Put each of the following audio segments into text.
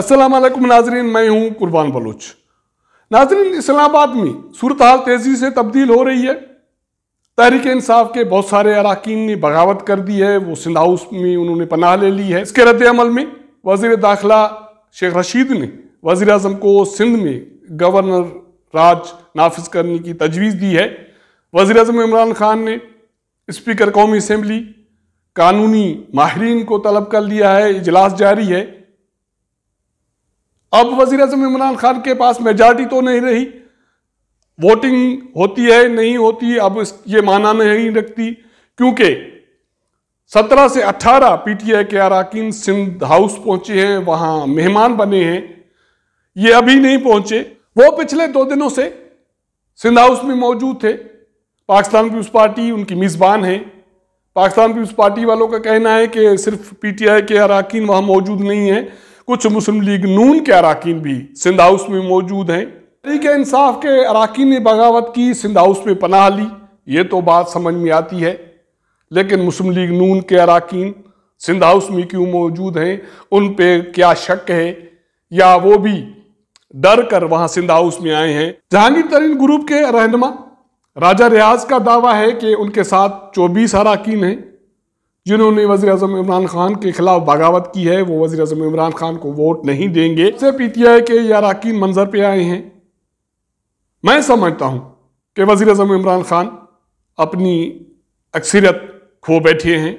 असलम नाजरीन मैं हूं कुर्बान बलोच नाजरीन इस्लामाबाद में सूरत हाल तेज़ी से तब्दील हो रही है तहरीक इंसाफ के बहुत सारे अरकान ने बगावत कर दी है वो सिंध हाउस में उन्होंने पनाह ले ली है इसके रद्द अमल में वजीर दाखिला शेख रशीद ने वजी अजम को सिंध में गवर्नर राज नाफिज करने की तजवीज़ दी है वजी अजम इमरान खान ने स्पीकर कौमी असम्बली कानूनी माहरीन को तलब कर लिया है इजलास जारी है अब वजीर अजम इमरान खान के पास मेजॉरिटी तो नहीं रही वोटिंग होती है नहीं होती अब ये माना नहीं रखती क्योंकि 17 से 18 पीटीआई के अरकान सिंध हाउस पहुंचे हैं वहां मेहमान बने हैं ये अभी नहीं पहुंचे वो पिछले दो दिनों से सिंध हाउस में मौजूद थे पाकिस्तान पीपल्स पार्टी उनकी मेज़बान है पाकिस्तान पीपल्स पार्टी वालों का कहना है कि सिर्फ पीटीआई के अरकान वहाँ मौजूद नहीं हैं कुछ मुस्लिम लीग नून के अरकान भी सिंध हाउस में मौजूद हैं तरीक इंसाफ के अरकान ने बगावत की सिंध हाउस में पनाह ली ये तो बात समझ में आती है लेकिन मुस्लिम लीग नून के अरकान सिंध हाउस में क्यों मौजूद हैं उन पर क्या शक है या वो भी डर कर वहाँ सिंध हाउस में आए हैं जहांगीर तरीन ग्रुप के रहनमा राजा रियाज का दावा है कि उनके साथ चौबीस अरकान हैं जिन्होंने वजी अजम इमरान खान के खिलाफ बगावत की है वो वजी अजम इमरान खान को वोट नहीं देंगे इससे पीटीआई के ये मंजर पे आए हैं मैं समझता हूँ कि वजी अजम इमरान खान अपनी अक्सरियत खो बैठे हैं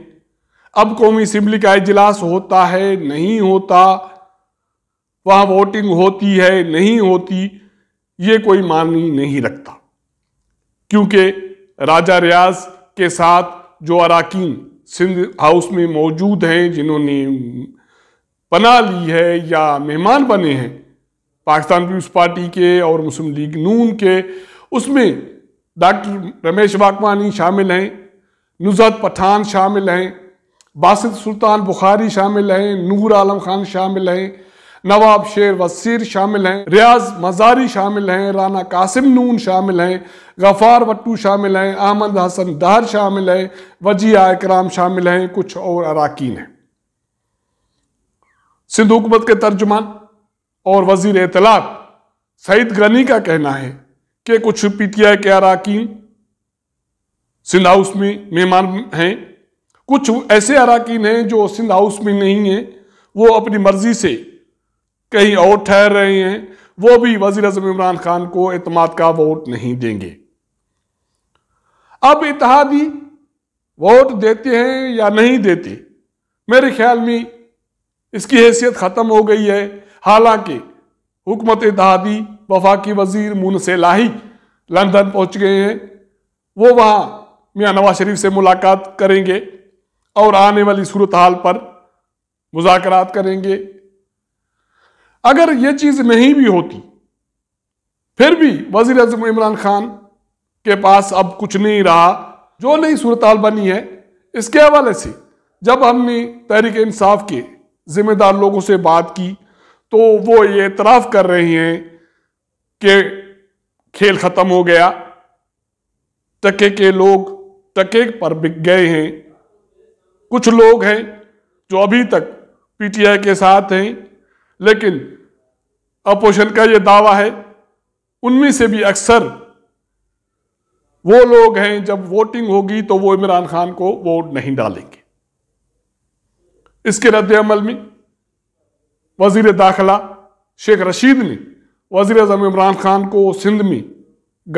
अब कौमी असम्बली का इजलास होता है नहीं होता वहाँ वोटिंग होती है नहीं होती ये कोई मानी नहीं रखता क्योंकि राजा रियाज के साथ जो अरकान सिंध हाउस में मौजूद हैं जिन्होंने पना ली है या मेहमान बने हैं पाकिस्तान पीपल्स पार्टी के और मुस्लिम लीग नून के उसमें डॉक्टर रमेश वाकवानी शामिल हैं नुजत पठान शामिल हैं बासित सुल्तान बुखारी शामिल हैं नूर आलम खान शामिल हैं नवाब शेर वसीर शामिल हैं रियाज मजारी शामिल हैं राना कासिम नून शामिल हैं गफ़ार वट्टू शामिल हैं अहमद हसन दार शामिल है वजिया इकराम शामिल हैं कुछ और अरकान हैं सिंधु हुकूमत के तर्जुमान और वजीर इतलाक सईद गनी का कहना है कि कुछ पी टी आई के अरकान सिंध हाउस में मेहमान हैं कुछ ऐसे अरकान हैं जो सिंध हाउस में नहीं हैं वो अपनी मर्जी से कहीं और ठहर रहे हैं वो भी वजीर अजम इमरान खान को अतमाद का वोट नहीं देंगे अब इतिहादी वोट देते हैं या नहीं देते मेरे ख्याल में इसकी हैसियत ख़त्म हो गई है हालांकि हुकूमत इतिहादी वफाकी वजीर मुन से लाही लंदन पहुंच गए हैं वो वहां मियाँ नवाज शरीफ से मुलाकात करेंगे और आने वाली सूरत हाल पर मुजाकर करेंगे अगर ये चीज़ नहीं भी होती फिर भी वजीर अजम इमरान खान के पास अब कुछ नहीं रहा जो नई सूरत बनी है इसके हवाले से जब हमने तहरीक इंसाफ के ज़िम्मेदार लोगों से बात की तो वो ये एतराफ कर रहे हैं कि खेल ख़त्म हो गया टके के लोग टके पर बिक गए हैं कुछ लोग हैं जो अभी तक पीटीआई के साथ हैं लेकिन अपोजिशन का यह दावा है उनमें से भी अक्सर वो लोग हैं जब वोटिंग होगी तो वो इमरान खान को वोट नहीं डालेंगे इसके रद्द अमल में वजीर दाखिला शेख रशीद ने वजीर अजम इमरान खान को सिंध में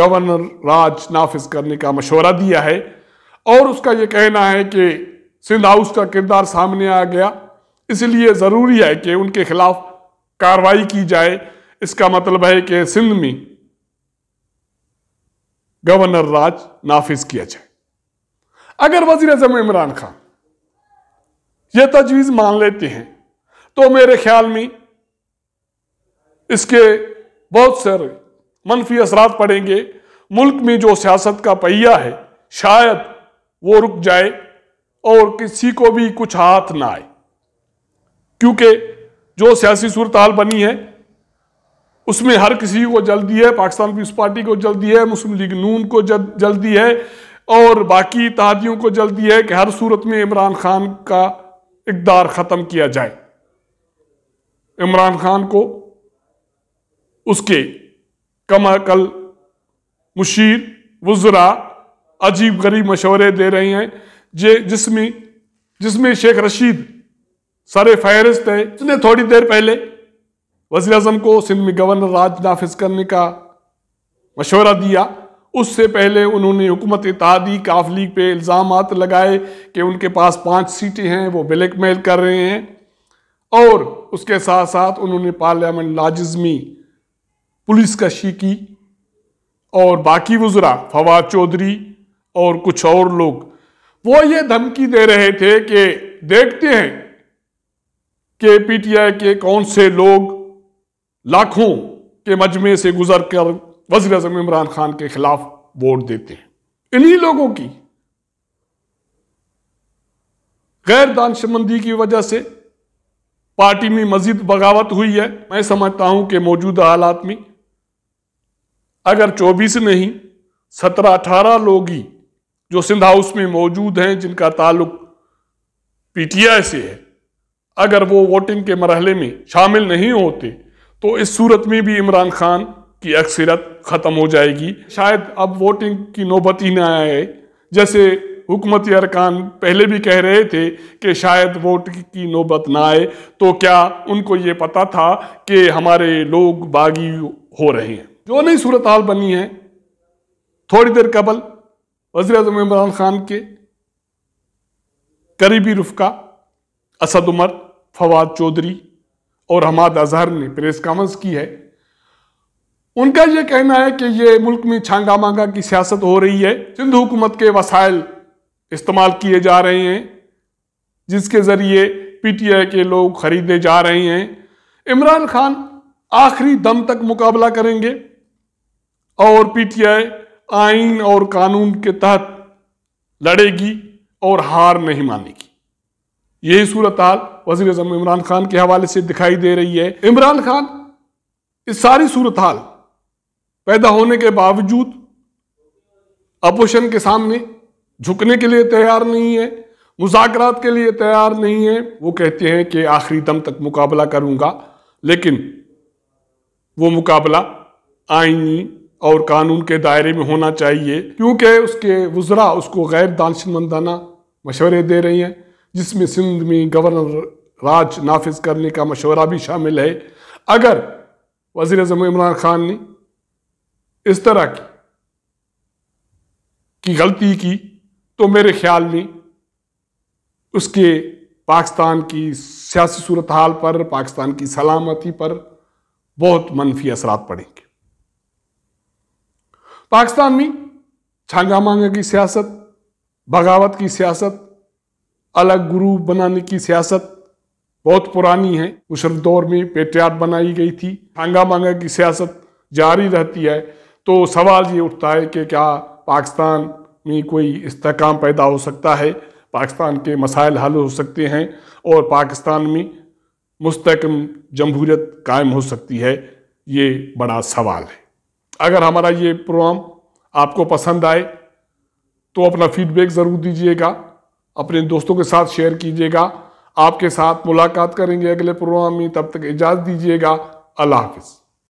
गवर्नर राज नाफिज करने का मशवरा दिया है और उसका यह कहना है कि सिंध हाउस का किरदार सामने आ गया इसलिए ज़रूरी है कि उनके खिलाफ कार्रवाई की जाए इसका मतलब है कि सिंध में गवर्नर राज नाफिज किया जाए अगर वजीर अजम इमरान खान यह तजवीज मान लेते हैं तो मेरे ख्याल में इसके बहुत सारे मनफी असरात पड़ेंगे मुल्क में जो सियासत का पहिया है शायद वो रुक जाए और किसी को भी कुछ हाथ ना आए क्योंकि जो सियासी सूरत हाल बनी है उसमें हर किसी को जल्दी है पाकिस्तान पीपल्स पार्टी को जल्दी है मुस्लिम लीग नून को जल्दी है और बाकी तहादियों को जल्दी है कि हर सूरत में इमरान खान का इकदार ख़त्म किया जाए इमरान खान को उसके कम अकल मुशीर वजरा अजीब गरीब मशवरे दे रहे हैं जे जिसमें जिसमें शेख रशीद सारे फहरिस्त है जिन्हें थोड़ी देर पहले वजी अजम को सिंध में गवर्नर राज नाफिज करने का मशवरा दिया उससे पहले उन्होंने हुकूमत इतिहादी काफ लीग पे इल्ज़ाम लगाए कि उनके पास पांच सीटें हैं वो ब्लैक मेल कर रहे हैं और उसके साथ साथ उन्होंने पार्लियामेंट लाजमी पुलिस कशी की और बाकी वजरा फवाद चौधरी और कुछ और लोग वो ये धमकी दे रहे थे कि देखते हैं कि पीटीआई के कौन से लोग लाखों के मजमे से गुजर कर वजी अजम इमरान खान के खिलाफ वोट देते हैं इन्हीं लोगों की गैर दानशमंदी की वजह से पार्टी में मजीद बगावत हुई है मैं समझता हूं कि मौजूदा हालात में अगर 24 नहीं 17-18 लोग ही जो सिंध हाउस में मौजूद हैं जिनका ताल्लुक पीटीआई से है अगर वो वोटिंग के मरहले में शामिल नहीं होते तो इस सूरत में भी इमरान खान की अक्सरत ख़त्म हो जाएगी शायद अब वोटिंग की नौबत ही ना आए जैसे हुकूमती अरकान पहले भी कह रहे थे कि शायद वोट की नौबत ना आए तो क्या उनको ये पता था कि हमारे लोग बागी हो रहे हैं जो नई सूरत हाल बनी है थोड़ी देर कबल वजी अजम इमरान खान के करीबी रुफका असद उमर फवाद चौधरी और हमाद अजहर ने प्रेस कॉन्फ्रेंस की है उनका यह कहना है कि ये मुल्क में छांगा मांगा की सियासत हो रही है सिंध हुकूमत के वसायल इस्तेमाल किए जा रहे हैं जिसके ज़रिए पीटीआई के लोग खरीदे जा रहे हैं इमरान खान आखिरी दम तक मुकाबला करेंगे और पीटीआई आइन और कानून के तहत लड़ेगी और हार नहीं मानेगी यही सूरत हाल वजीर अजम इमरान खान के हवाले से दिखाई दे रही है इमरान खान इस सारी सूरत हाल पैदा होने के बावजूद अपोजिशन के सामने झुकने के लिए तैयार नहीं है मुजाकरात के लिए तैयार नहीं है वो कहते हैं कि आखिरी दम तक मुकाबला करूंगा लेकिन वो मुकाबला आईनी और कानून के दायरे में होना चाहिए क्योंकि उसके वजरा उसको गैर दानशमंदाना मशवरे दे रही हैं जिसमें सिंध में गवर्नर राज नाफिज करने का मशवरा भी शामिल है अगर वजीर अजम इमरान खान ने इस तरह की, की गलती की तो मेरे ख्याल में उसके पाकिस्तान की सियासी सूरत हाल पर पाकिस्तान की सलामती पर बहुत मनफी असरा पड़ेंगे पाकिस्तान में छांगा मांगा की सियासत बगावत की सियासत अलग गुरु बनाने की सियासत बहुत पुरानी है उस दौर में पेट्रियाट बनाई गई थी हांगा मांगा की सियासत जारी रहती है तो सवाल ये उठता है कि क्या पाकिस्तान में कोई इस्तकाम पैदा हो सकता है पाकिस्तान के मसाइल हल हो सकते हैं और पाकिस्तान में मुस्तकम जमहूरियत कायम हो सकती है ये बड़ा सवाल है अगर हमारा ये प्रोग्राम आपको पसंद आए तो अपना फीडबैक ज़रूर दीजिएगा अपने दोस्तों के साथ शेयर कीजिएगा आपके साथ मुलाकात करेंगे अगले प्रोग्राम में तब तक इजाज़त दीजिएगा अल्लाह हाफिज़